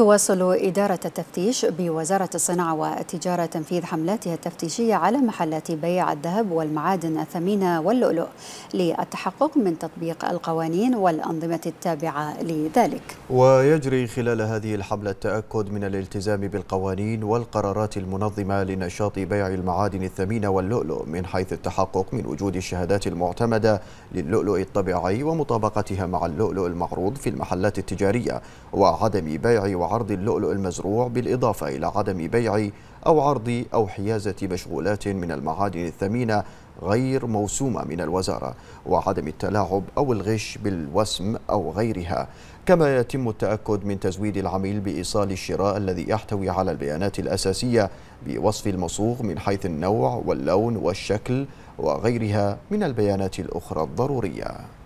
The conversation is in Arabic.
تواصل إدارة التفتيش بوزارة الصناعة والتجارة تنفيذ حملاتها التفتيشية على محلات بيع الذهب والمعادن الثمينة واللؤلؤ للتحقق من تطبيق القوانين والأنظمة التابعة لذلك ويجري خلال هذه الحملة التأكد من الالتزام بالقوانين والقرارات المنظمة لنشاط بيع المعادن الثمينة واللؤلؤ من حيث التحقق من وجود الشهادات المعتمدة للؤلؤ الطبيعي ومطابقتها مع اللؤلؤ المعروض في المحلات التجارية وعدم بيع وعرض اللؤلؤ المزروع بالإضافة إلى عدم بيع أو عرض أو حيازة مشغولات من المعادن الثمينة غير موسومة من الوزارة وعدم التلاعب أو الغش بالوسم أو غيرها كما يتم التأكد من تزويد العميل بإيصال الشراء الذي يحتوي على البيانات الأساسية بوصف المصوغ من حيث النوع واللون والشكل وغيرها من البيانات الأخرى الضرورية